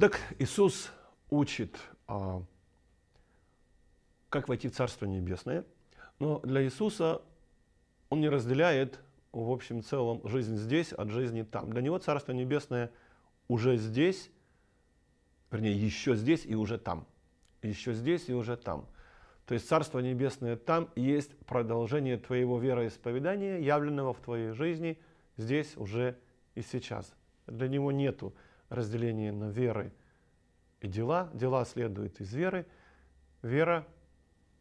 Так Иисус учит, а, как войти в Царство Небесное, но для Иисуса он не разделяет в общем целом жизнь здесь от жизни там. Для него Царство Небесное уже здесь, вернее, еще здесь и уже там. Еще здесь и уже там. То есть Царство Небесное там есть продолжение твоего вероисповедания, явленного в твоей жизни здесь уже и сейчас. Для него нету разделение на веры и дела. Дела следуют из веры. Вера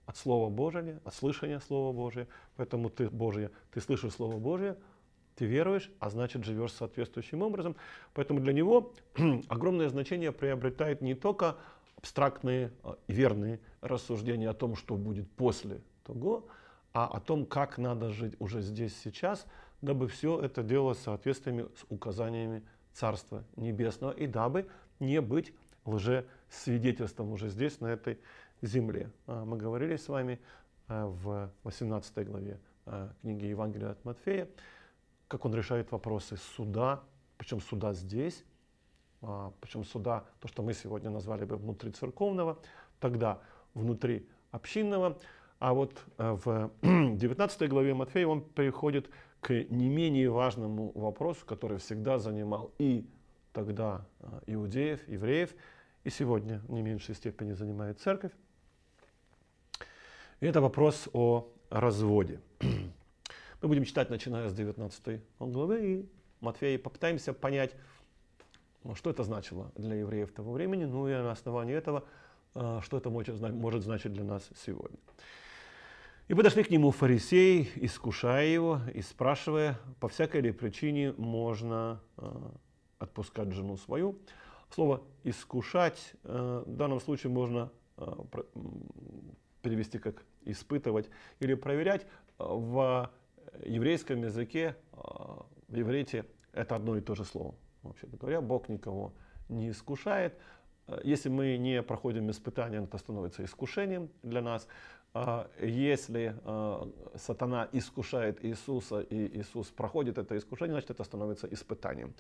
от Слова Божия, от слышания Слова Божия. Поэтому ты, Божие, ты слышишь Слово Божие, ты веруешь, а значит живешь соответствующим образом. Поэтому для него огромное значение приобретает не только абстрактные а, и верные рассуждения о том, что будет после того, а о том, как надо жить уже здесь, сейчас, дабы все это делалось соответствиями с указаниями Царства Небесного, и дабы не быть лжесвидетельством уже здесь, на этой земле. А, мы говорили с вами а, в 18 главе а, книги Евангелия от Матфея, как он решает вопросы суда, причем суда здесь, причем суда, то, что мы сегодня назвали бы внутри церковного, тогда внутри общинного. А вот в 19 главе Матфея он переходит к не менее важному вопросу, который всегда занимал и тогда э, иудеев, евреев, и сегодня в не меньшей степени занимает церковь. И это вопрос о разводе. Мы будем читать, начиная с 19 главы, и Матфея и попытаемся понять, ну, что это значило для евреев того времени, ну и на основании этого, э, что это может значить для нас сегодня. И подошли к нему фарисеи, искушая его и спрашивая, по всякой ли причине можно э, отпускать жену свою. Слово «искушать» э, в данном случае можно э, перевести как «испытывать» или «проверять». В еврейском языке, в еврейте, это одно и то же слово. Вообще говоря, Бог никого не искушает. Если мы не проходим испытания, это становится искушением для нас. А, если а, сатана искушает Иисуса, и Иисус проходит это искушение, значит это становится испытанием.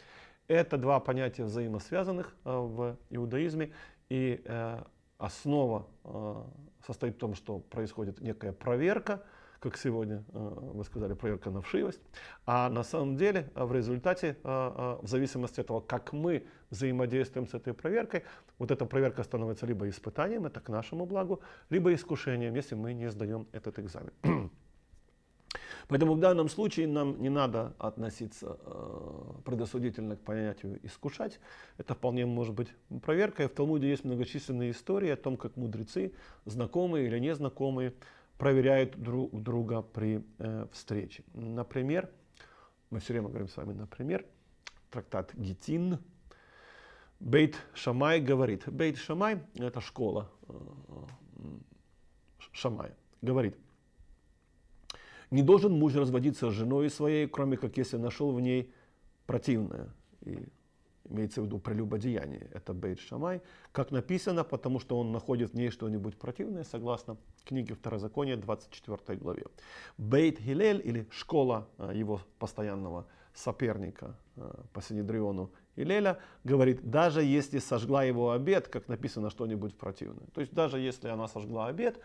Это два понятия взаимосвязанных а, в иудаизме, и э, основа состоит в том, что происходит некая проверка – как сегодня э, вы сказали, проверка на вшивость. А на самом деле э, в результате, э, в зависимости от того, как мы взаимодействуем с этой проверкой, вот эта проверка становится либо испытанием, это к нашему благу, либо искушением, если мы не сдаем этот экзамен. Поэтому в данном случае нам не надо относиться э, предосудительно к понятию «искушать». Это вполне может быть проверкой. И в Талмуде есть многочисленные истории о том, как мудрецы, знакомые или незнакомые, проверяют друг друга при э, встрече. Например, мы все время говорим с вами, например, трактат Гетин, Бейт Шамай говорит, Бейт Шамай, это школа э, э, Шамая, говорит, не должен муж разводиться с женой своей, кроме как если нашел в ней противное. И имеется в виду прелюбодеяние, это Бейт Шамай, как написано, потому что он находит в ней что-нибудь противное, согласно книге Второзакония, 24 главе. Бейт Хилель или школа э, его постоянного соперника э, по Синедриону Илеля говорит, даже если сожгла его обед, как написано что-нибудь противное. То есть даже если она сожгла обед,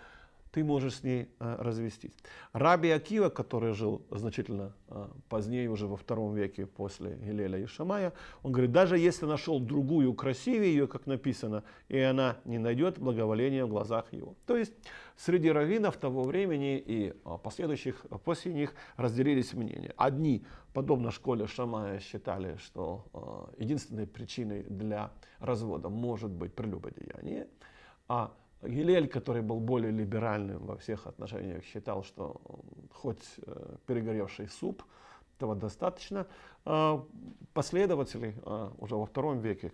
ты можешь с ней э, развестись. Раби Акива, который жил значительно э, позднее, уже во втором веке после Гилеля и Шамая, он говорит, даже если нашел другую красивее ее, как написано, и она не найдет благоволения в глазах его. То есть среди раввинов того времени и э, последующих после них разделились мнения. Одни, подобно школе Шамая, считали, что единственной причиной для развода может быть прелюбодеяние, а Гилель, который был более либеральным во всех отношениях, считал, что хоть э, перегоревший суп, этого достаточно. А, Последователи а, уже во втором веке,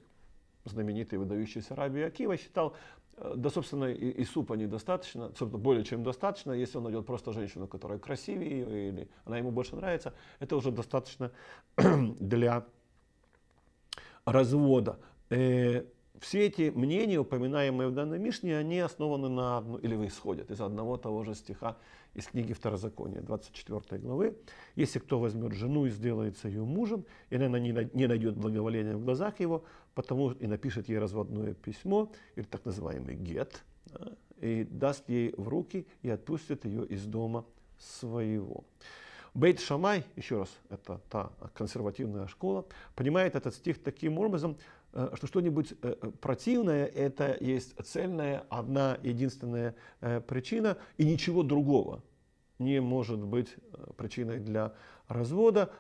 знаменитый выдающийся раби Акива считал, э, да, собственно, и, и супа недостаточно, собственно, более чем достаточно, если он найдет просто женщину, которая красивее ее, или она ему больше нравится, это уже достаточно для развода. Э, все эти мнения, упоминаемые в данной Мишне, они основаны на одну, или исходят из одного того же стиха из книги Второзакония, 24 главы. «Если кто возьмет жену и сделается ее мужем, и она не найдет благоволения в глазах его, потому и напишет ей разводное письмо, или так называемый гет, и даст ей в руки и отпустит ее из дома своего». Бейт Шамай, еще раз, это та консервативная школа, понимает этот стих таким образом, Э, что что-нибудь э, э, противное – это есть цельная, одна единственная причина и ничего другого не может быть причиной для развода,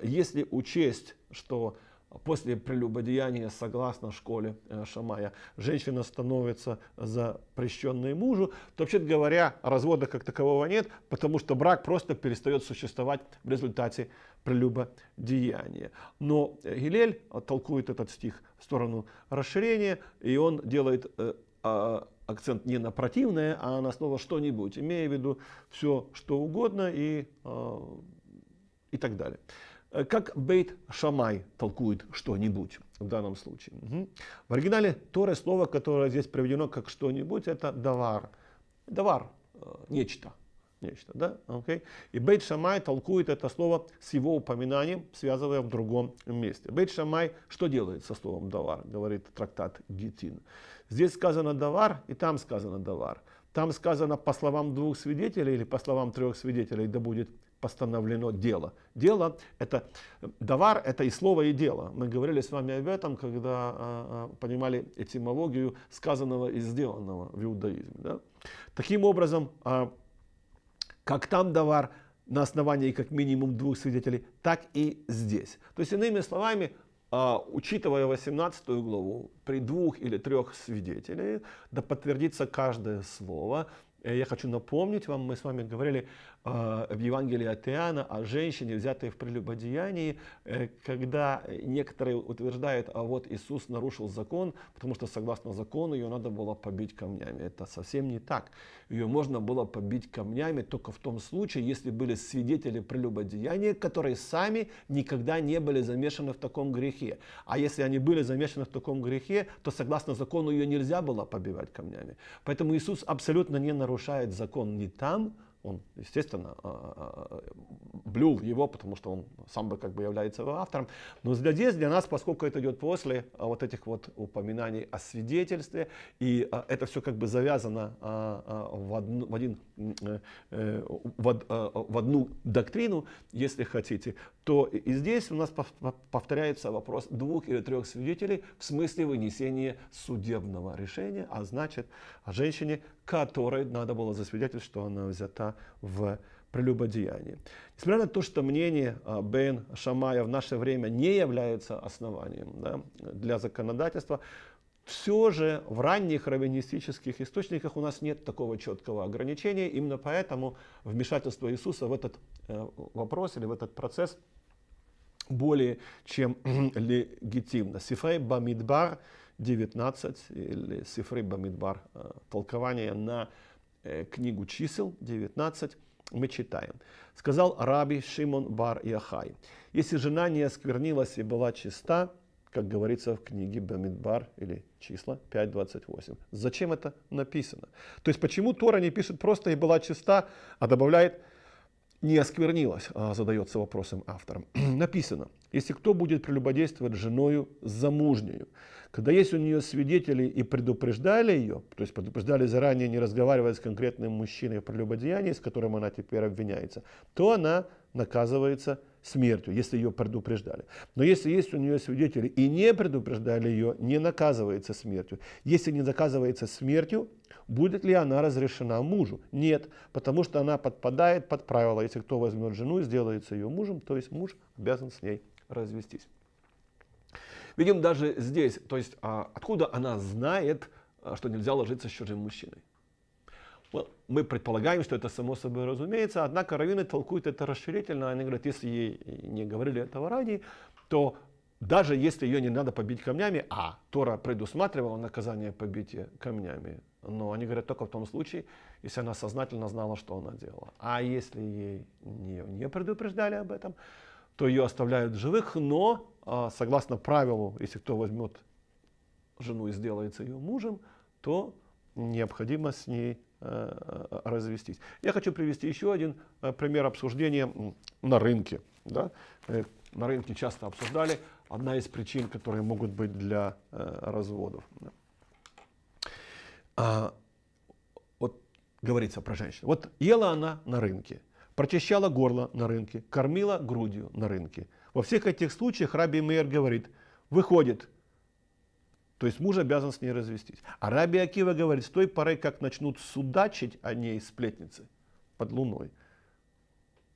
если учесть, что после прелюбодеяния, согласно школе э, Шамая, женщина становится запрещенной мужу, то, вообще говоря, развода как такового нет, потому что брак просто перестает существовать в результате прелюбодеяния. Но э, Гилель толкует этот стих в сторону расширения, и он делает э, а, акцент не на противное, а на снова что-нибудь, имея в виду все, что угодно и, и так далее. Э, как Бейт Шамай толкует что-нибудь в данном случае. Угу. В оригинале Торе слово, которое здесь приведено как что-нибудь, это давар. Давар, э, нечто. Нечто, да? Okay. И Бейт Шамай толкует это слово с его упоминанием, связывая в другом месте. Бейт Шамай что делает со словом давар, говорит трактат Гетин. Здесь сказано давар, и там сказано давар. Там сказано, по словам двух свидетелей или по словам трех свидетелей, да будет постановлено дело. Дело – это э, давар, это и слово, и дело. Мы говорили с вами об этом, когда а, а, понимали этимологию сказанного и сделанного в иудаизме. Да? Таким образом, а, как там давар на основании как минимум двух свидетелей, так и здесь. То есть, иными словами, а, учитывая 18 главу, при двух или трех свидетелях да подтвердится каждое слово. Э, я хочу напомнить вам, мы с вами говорили Э, в Евангелии от Иоанна о женщине, взятой в прелюбодеянии, э, когда некоторые утверждают, а вот Иисус нарушил закон, потому что согласно закону ее надо было побить камнями. Это совсем не так. Ее можно было побить камнями только в том случае, если были свидетели прелюбодеяния, которые сами никогда не были замешаны в таком грехе. А если они были замешаны в таком грехе, то согласно закону ее нельзя было побивать камнями. Поэтому Иисус абсолютно не нарушает закон ни там, он, естественно, а, а, а, блюл его, потому что он сам бы как бы является его автором. Но здесь для нас, поскольку это идет после вот этих вот упоминаний о свидетельстве, и это все как бы завязано в одну, в один, э, э, в одну доктрину, если хотите, то и здесь у нас повторяется вопрос двух или трех свидетелей в смысле вынесения судебного решения, а значит, женщине которой надо было засвидетельствовать, что она взята в прелюбодеянии. Несмотря на то, что мнение а, Бен Шамая в наше время не является основанием да, для законодательства, все же в ранних раввинистических источниках у нас нет такого четкого ограничения, именно поэтому вмешательство Иисуса в этот э, вопрос или в этот процесс более чем легитимно. Сифай Бамидбар 19 или Сифры Бамидбар, э, толкование на э, книгу чисел 19, мы читаем. Сказал Раби Шимон Бар Яхай, если жена не осквернилась и была чиста, как говорится в книге Бамидбар или числа 5.28. Зачем это написано? То есть почему Тора не пишет просто «и была чиста», а добавляет «не осквернилась», а, задается вопросом автором. написано если кто будет прелюбодействовать с женою замужнею. Когда есть у нее свидетели и предупреждали ее, то есть предупреждали заранее не разговаривать с конкретным мужчиной о прелюбодеянии, с которым она теперь обвиняется, то она наказывается смертью, если ее предупреждали. Но если есть у нее свидетели и не предупреждали ее, не наказывается смертью. Если не наказывается смертью, будет ли она разрешена мужу? Нет, потому что она подпадает под правило, если кто возьмет жену и сделается ее мужем, то есть муж обязан с ней развестись. Видим даже здесь, то есть а, откуда она знает, а, что нельзя ложиться с чужим мужчиной мы предполагаем, что это само собой разумеется, однако раввины толкуют это расширительно. Они говорят, если ей не говорили этого ранее, то даже если ее не надо побить камнями, а Тора предусматривала наказание побития камнями, но они говорят только в том случае, если она сознательно знала, что она делала. А если ей не, не предупреждали об этом, то ее оставляют живых, но а, согласно правилу, если кто возьмет жену и сделается ее мужем, то необходимо с ней Э, э, развестись. Я хочу привести еще один э, пример обсуждения на рынке. Да? На рынке часто обсуждали одна из причин, которые могут быть для разводов. А, вот говорится про женщину. Вот ела она на рынке, прочищала горло на рынке, кормила грудью на рынке. Во всех этих случаях Раби Мейер говорит, выходит – то есть муж обязан с ней развестись. Арабия Акива говорит, с той поры, как начнут судачить о ней сплетницы под луной,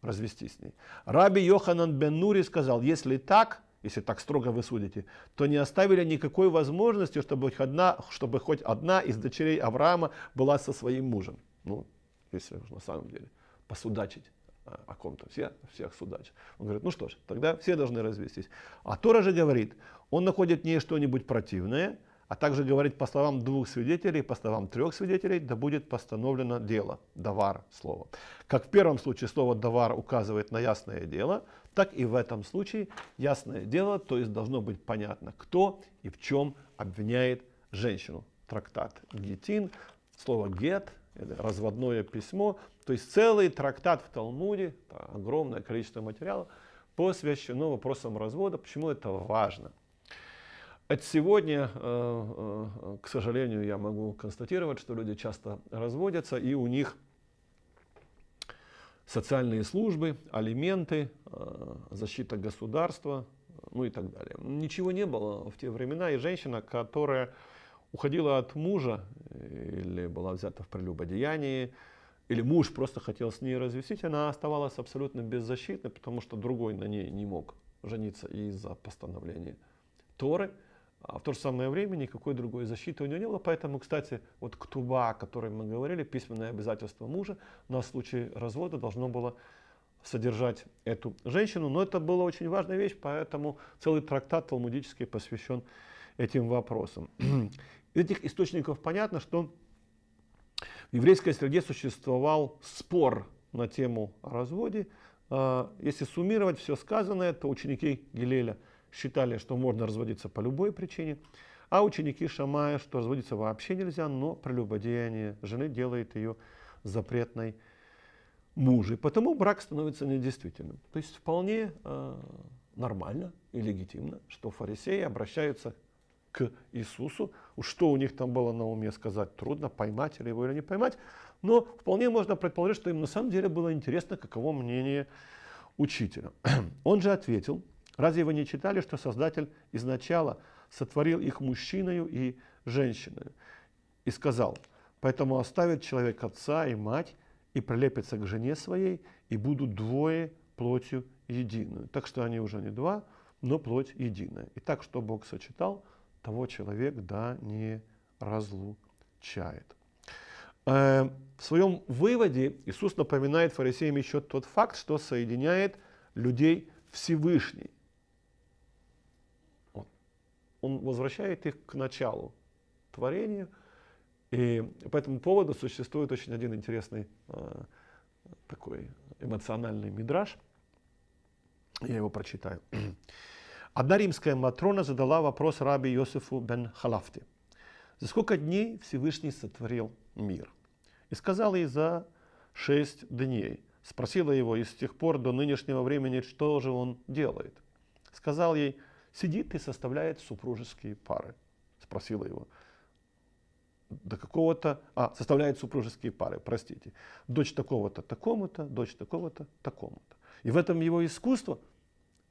развестись с ней. Раби Йоханан бен Нури сказал, если так, если так строго вы судите, то не оставили никакой возможности, чтобы хоть одна, чтобы хоть одна из дочерей Авраама была со своим мужем. Ну, если уж на самом деле, посудачить о ком-то, все всех судачат. Он говорит, ну что ж, тогда все должны развестись. А Тора же говорит, он находит в ней что-нибудь противное, а также говорит по словам двух свидетелей, по словам трех свидетелей, да будет постановлено дело, давар слово. Как в первом случае слово давар указывает на ясное дело, так и в этом случае ясное дело, то есть должно быть понятно, кто и в чем обвиняет женщину. Трактат Гетин, слово гет, разводное письмо, то есть целый трактат в Талмуде, огромное количество материала, посвящено вопросам развода, почему это важно. От сегодня, э, э, к сожалению, я могу констатировать, что люди часто разводятся, и у них социальные службы, алименты, э, защита государства, ну и так далее. Ничего не было в те времена, и женщина, которая уходила от мужа или была взята в прелюбодеянии, или муж просто хотел с ней развестись, она оставалась абсолютно беззащитной, потому что другой на ней не мог жениться из-за постановления Торы. А в то же самое время никакой другой защиты у нее не было. Поэтому, кстати, вот ктуба, о которой мы говорили, письменное обязательство мужа на случай развода должно было содержать эту женщину. Но это была очень важная вещь, поэтому целый трактат талмудический посвящен этим вопросам. Из этих источников понятно, что в еврейской среде существовал спор на тему о разводе. А, если суммировать все сказанное, то ученики Гилеля считали, что можно разводиться по любой причине, а ученики Шамая, что разводиться вообще нельзя, но прелюбодеяние жены делает ее запретной мужа. И потому брак становится недействительным. То есть вполне а, нормально и легитимно, что фарисеи обращаются к Иисусу. Что у них там было на уме сказать, трудно, поймать или его или не поймать. Но вполне можно предположить, что им на самом деле было интересно, каково мнение учителя. Он же ответил, разве вы не читали, что Создатель изначала сотворил их мужчиною и женщиной И сказал, поэтому оставит человек отца и мать, и прилепится к жене своей, и будут двое плотью единую. Так что они уже не два, но плоть единая. И так, что Бог сочетал – того человек да, не разлучает. Э, в своем выводе Иисус напоминает фарисеям еще тот факт, что соединяет людей Всевышний. Он, он возвращает их к началу творения. И по этому поводу существует очень один интересный э, такой эмоциональный мидраж. Я его прочитаю. Одна римская Матрона задала вопрос рабе Йосифу бен Халафте. За сколько дней Всевышний сотворил мир? И сказала ей за шесть дней. Спросила его, и с тех пор до нынешнего времени, что же он делает? Сказал ей, сидит и составляет супружеские пары. Спросила его, до какого-то, а, составляет супружеские пары, простите, дочь такого-то такому-то, дочь такого-то такому-то. И в этом его искусство –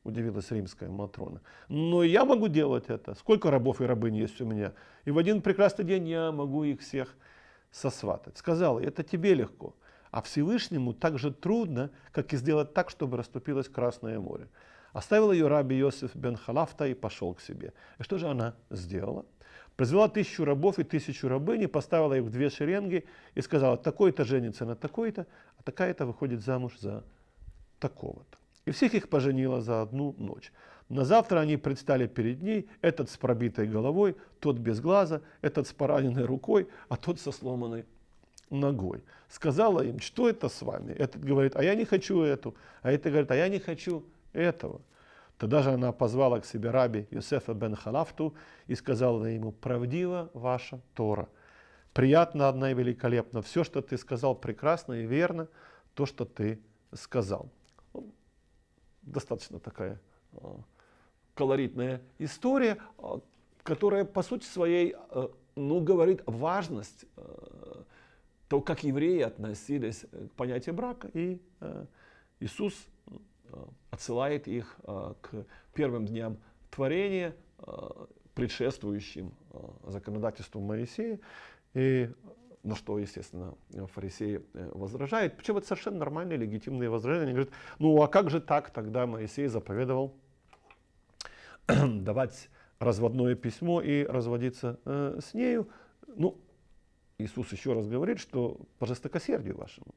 удивилась римская Матрона. Но я могу делать это. Сколько рабов и рабынь есть у меня? И в один прекрасный день я могу их всех сосватать. Сказала, это тебе легко. А Всевышнему так же трудно, как и сделать так, чтобы расступилось Красное море. Оставил ее раби Иосиф бен Халафта и пошел к себе. И что же она сделала? Произвела тысячу рабов и тысячу рабынь, поставила их в две шеренги и сказала, такой-то женится на такой-то, а такая-то выходит замуж за такого-то и всех их поженила за одну ночь. На завтра они предстали перед ней, этот с пробитой головой, тот без глаза, этот с пораненной рукой, а тот со сломанной ногой. Сказала им, что это с вами? Этот говорит, а я не хочу эту. А это говорит, а я не хочу этого. Тогда же она позвала к себе раби Йосефа бен Халафту и сказала ему, правдива ваша Тора. Приятно одна и великолепно. Все, что ты сказал, прекрасно и верно. То, что ты сказал достаточно такая а, колоритная история, а, которая по сути своей а, ну, говорит важность того, как евреи относились к понятию брака. И Иисус отсылает их к первым дням творения, предшествующим законодательству Моисея. И на что, естественно, фарисеи э, возражают. Причем это совершенно нормальные, легитимные возражения. Они говорят, ну а как же так тогда Моисей заповедовал давать разводное письмо и разводиться э, с нею? Ну, Иисус еще раз говорит, что по жестокосердию вашему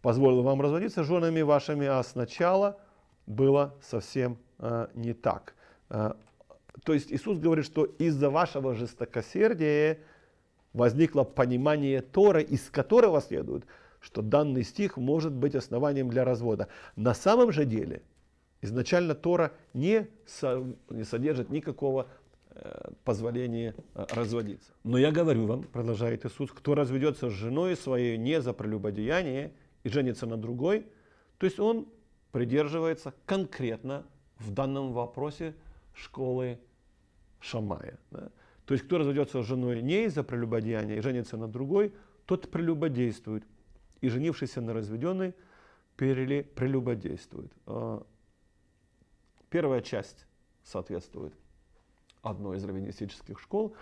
позволил вам разводиться женами вашими, а сначала было совсем э, не так. Э, то есть Иисус говорит, что из-за вашего жестокосердия возникло понимание Тора, из которого следует, что данный стих может быть основанием для развода. На самом же деле, изначально Тора не, со, не содержит никакого э, позволение э, разводиться. Но я говорю вам, продолжает Иисус, кто разведется с женой своей не за прелюбодеяние и женится на другой, то есть он придерживается конкретно в данном вопросе школы Шамая. Да? То есть кто разведется с женой не из-за прелюбодеяния и женится на другой, тот прелюбодействует. И женившийся на разведенной перели прелюбодействует. А, первая часть соответствует одной из раввинистических школ,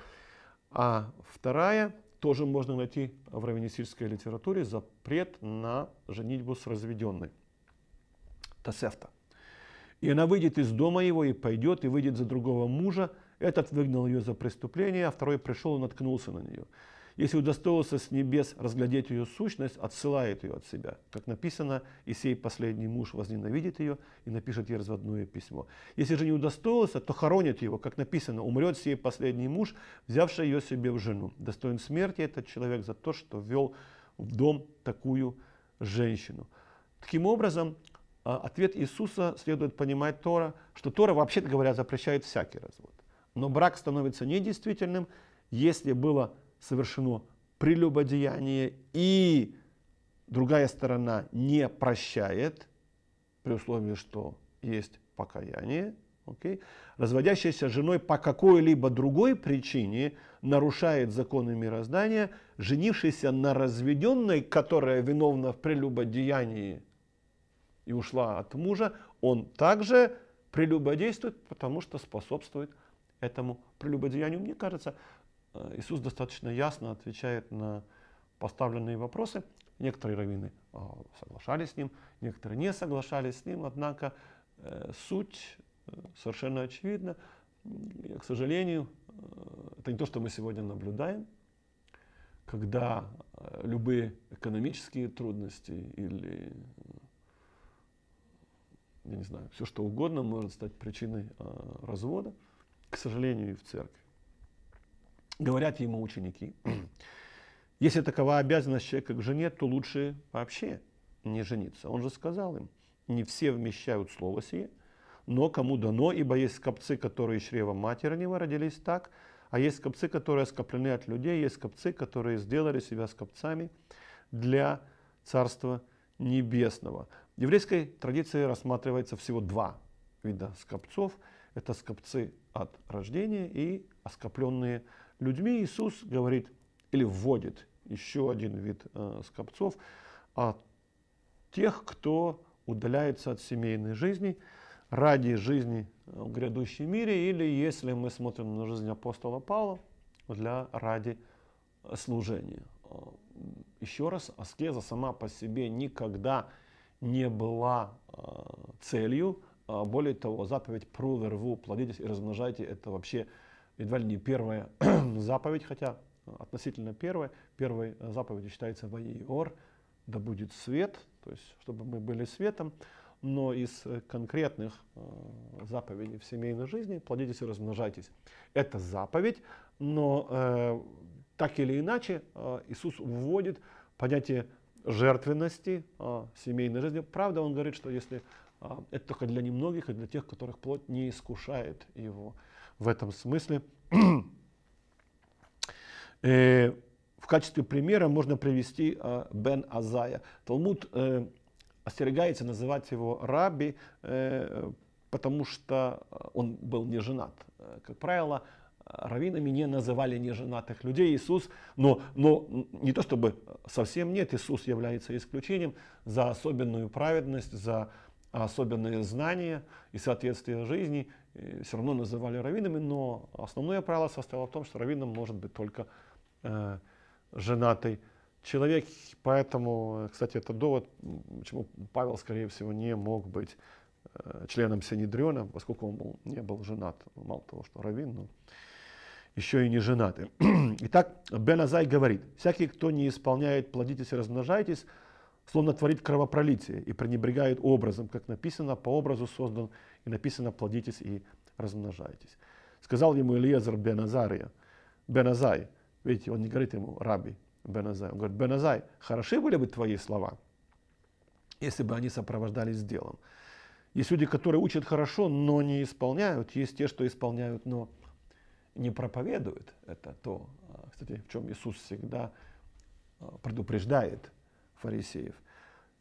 а вторая тоже можно найти в раввинистической литературе запрет на женитьбу с разведенной. Тасефта. И она выйдет из дома его и пойдет, и выйдет за другого мужа, этот выгнал ее за преступление, а второй пришел и наткнулся на нее. Если удостоился с небес разглядеть ее сущность, отсылает ее от себя. Как написано, и сей последний муж возненавидит ее и напишет ей разводное письмо. Если же не удостоился, то хоронит его, как написано, умрет сей последний муж, взявший ее себе в жену. Достоин смерти этот человек за то, что ввел в дом такую женщину. Таким образом, а, ответ Иисуса следует понимать Тора, что Тора, вообще говоря, запрещает всякий развод. Но брак становится недействительным, если было совершено прелюбодеяние и другая сторона не прощает, при условии, что есть покаяние, okay, разводящаяся женой по какой-либо другой причине нарушает законы мироздания, женившийся на разведенной, которая виновна в прелюбодеянии и ушла от мужа, он также прелюбодействует, потому что способствует этому прелюбодеянию. Мне кажется, э, Иисус достаточно ясно отвечает на поставленные вопросы. Некоторые раввины э, соглашались с ним, некоторые не соглашались с ним, однако э, суть совершенно очевидна. И, к сожалению, это не то, что мы сегодня наблюдаем, когда любые экономические трудности или, я не знаю, все что угодно может стать причиной развода – к сожалению, и в церкви. Говорят ему ученики, если такова обязанность человека к жене, то лучше вообще не жениться. Он же сказал им, не все вмещают слово сие, но кому дано, ибо есть скопцы, которые чревом матернего родились так, а есть скопцы, которые скоплены от людей, есть скопцы, которые сделали себя скопцами для Царства Небесного. В еврейской традиции рассматривается всего два вида скопцов – это скопцы от рождения и оскопленные людьми. Иисус говорит или вводит еще один вид э, скопцов от тех, кто удаляется от семейной жизни ради жизни э, в грядущем мире, или если мы смотрим на жизнь апостола Павла, для ради э, служения. Э, еще раз, аскеза сама по себе никогда не была целью а, более того, заповедь «Пру верву, плодитесь и размножайте» — это вообще едва ли не первая заповедь, хотя а, относительно первая Первой э, заповедью считается «Ваиор», «Да будет свет», то есть чтобы мы были светом. Но из э, конкретных э, заповедей в семейной жизни «Плодитесь и размножайтесь» — это заповедь, но э, так или иначе э, Иисус вводит понятие жертвенности э, семейной жизни. Правда, он говорит, что если а, это только для немногих и для тех, которых плоть не искушает его. В этом смысле э, в качестве примера можно привести э, Бен Азая. Талмуд э, остерегается называть его раби, э, потому что э, он был не женат. Э, как правило, раввинами не называли неженатых людей. Иисус, но, но не то чтобы совсем нет, Иисус является исключением за особенную праведность, за а особенные знания и соответствие жизни э, все равно называли раввинами, но основное правило состояло в том, что раввином может быть только э, женатый человек. Поэтому, э, кстати, это довод, почему Павел, скорее всего, не мог быть э, членом Синедриона, поскольку он был, не был женат. Мало того, что раввин, но еще и не женатый. Итак, Беназай говорит, «Всякий, кто не исполняет, плодитесь и размножайтесь, словно творит кровопролитие и пренебрегает образом, как написано, по образу создан, и написано «плодитесь и размножайтесь». Сказал ему Ильезер Беназария, Беназай, видите, он не говорит ему «раби», Беназай. Он говорит, Беназай, хороши были бы твои слова, если бы они сопровождались делом. Есть люди, которые учат хорошо, но не исполняют. Есть те, что исполняют, но не проповедуют. Это то, а, кстати, в чем Иисус всегда а, предупреждает – фарисеев.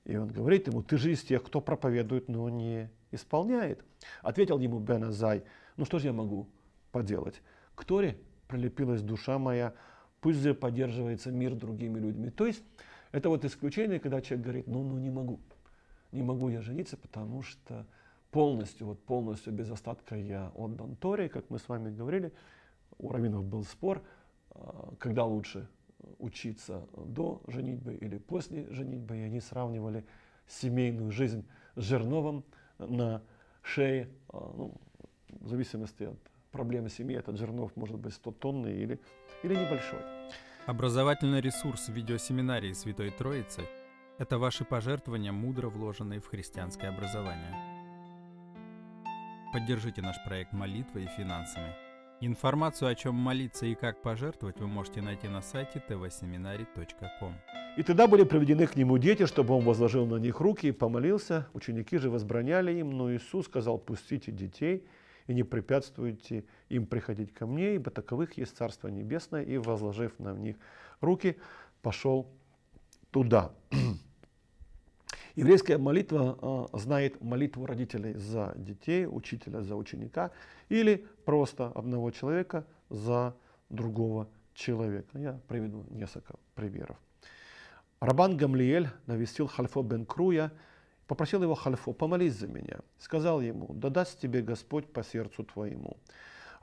И он говорит ему, ты же из тех, кто проповедует, но не исполняет. Ответил ему Бен Азай, ну что же я могу поделать? К Торе прилепилась душа моя, пусть же поддерживается мир другими людьми. То есть это вот исключение, когда человек говорит, ну, ну не могу, не могу я жениться, потому что полностью, вот полностью без остатка я отдан Торе, как мы с вами говорили, у раввинов был спор, а, когда лучше учиться до женитьбы или после женитьбы, и они сравнивали семейную жизнь с жерновом на шее, а, ну, в зависимости от проблемы семьи, этот жернов может быть 100-тонный или, или небольшой. Образовательный ресурс видеосеминарии Святой Троицы – это ваши пожертвования, мудро вложенные в христианское образование. Поддержите наш проект молитвой и финансами – Информацию, о чем молиться и как пожертвовать, вы можете найти на сайте tvseminari.com. И тогда были приведены к нему дети, чтобы он возложил на них руки и помолился. Ученики же возбраняли им, но Иисус сказал, пустите детей и не препятствуйте им приходить ко мне, ибо таковых есть Царство Небесное, и возложив на них руки, пошел туда. Еврейская молитва э, знает молитву родителей за детей, учителя за ученика или просто одного человека за другого человека. Я приведу несколько примеров. Рабан Гамлиэль навестил Хальфо бен Круя, попросил его Хальфо, помолись за меня. Сказал ему, да даст тебе Господь по сердцу твоему.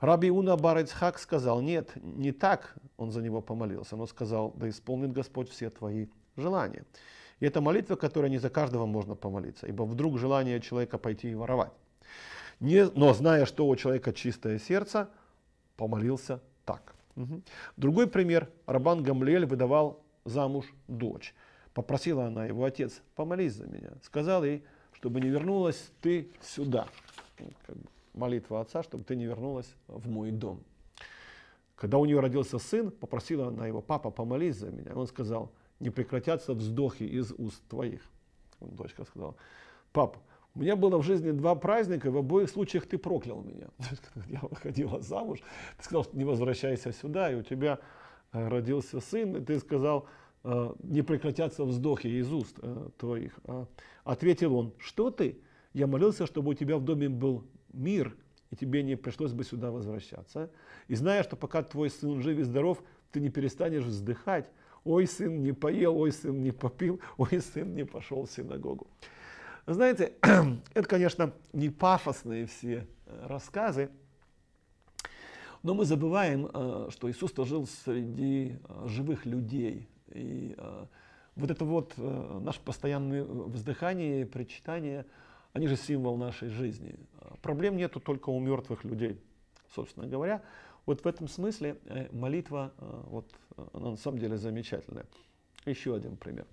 Раби Уна Барыцхак сказал, нет, не так он за него помолился, но сказал, да исполнит Господь все твои желания. И это молитва, которая не за каждого можно помолиться, ибо вдруг желание человека пойти и воровать. Не, но зная, что у человека чистое сердце, помолился так. Угу. Другой пример. Рабан Гамлель выдавал замуж дочь. Попросила она его отец, помолись за меня. Сказал ей, чтобы не вернулась ты сюда. Ну, как бы молитва отца, чтобы ты не вернулась в мой дом. Когда у нее родился сын, попросила она его, папа, помолись за меня. Он сказал, не прекратятся вздохи из уст твоих. Дочка сказала, пап, у меня было в жизни два праздника, в обоих случаях ты проклял меня. Я выходила замуж, ты сказал, что не возвращайся сюда, и у тебя э, родился сын, и ты сказал, э, не прекратятся вздохи из уст э, твоих. А ответил он, что ты? Я молился, чтобы у тебя в доме был мир, и тебе не пришлось бы сюда возвращаться. И зная, что пока твой сын жив и здоров, ты не перестанешь вздыхать, Ой, сын не поел, ой, сын не попил, ой, сын не пошел в синагогу. Знаете, это, конечно, не пафосные все э, рассказы, но мы забываем, э, что Иисус жил среди э, живых людей. И вот это вот наше постоянное вздыхание и причитание, они же символ нашей жизни. Проблем нету только у мертвых людей, собственно говоря. Вот в этом смысле э, молитва э, вот, она на самом деле замечательная. Еще один пример.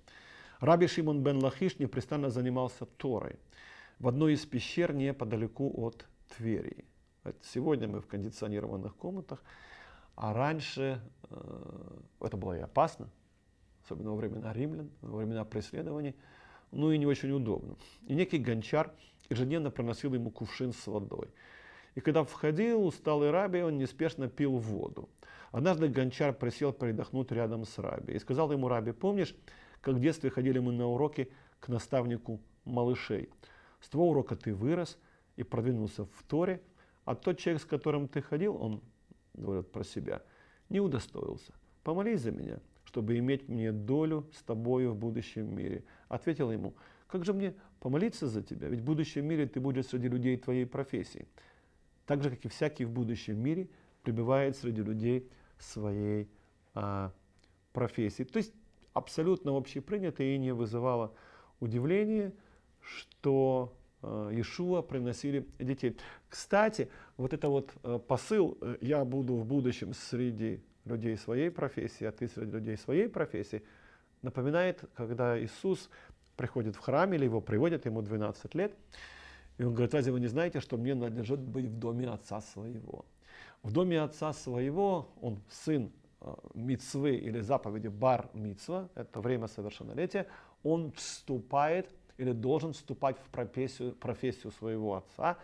Раби Шимон бен Лахиш непрестанно занимался Торой в одной из пещер неподалеку от Твери. Сегодня мы в кондиционированных комнатах, а раньше э, это было и опасно, особенно во времена римлян, во времена преследований, ну и не очень удобно. И некий гончар ежедневно приносил ему кувшин с водой – и когда входил усталый раби, он неспешно пил воду. Однажды гончар присел передохнуть рядом с раби и сказал ему, раби, помнишь, как в детстве ходили мы на уроки к наставнику малышей? С твоего урока ты вырос и продвинулся в Торе, а тот человек, с которым ты ходил, он, говорит про себя, не удостоился. Помолись за меня, чтобы иметь мне долю с тобою в будущем мире. Ответил ему, как же мне помолиться за тебя, ведь в будущем мире ты будешь среди людей твоей профессии так же, как и всякий в будущем мире, пребывает среди людей своей а, профессии. То есть абсолютно общепринято и не вызывало удивления, что а, Иешуа приносили детей. Кстати, вот это вот а, посыл э, «я буду в будущем среди людей своей профессии, а ты среди людей своей профессии» напоминает, когда Иисус приходит в храм или его приводят, ему 12 лет, и он говорит, разве вы не знаете, что мне надлежит быть в доме отца своего? В доме отца своего он сын э, мицвы или заповеди бар мицва, это время совершеннолетия, он вступает или должен вступать в профессию, профессию своего отца.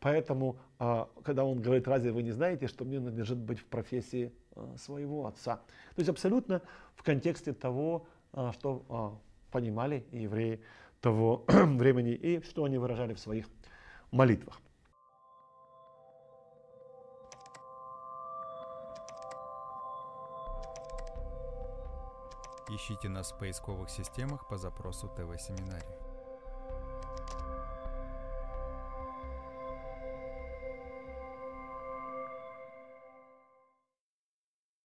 Поэтому, э, когда он говорит, разве вы не знаете, что мне надлежит быть в профессии э, своего отца? То есть абсолютно в контексте того, что понимали евреи того времени и что они выражали в своих молитвах. Ищите нас в поисковых системах по запросу ТВ-семинария.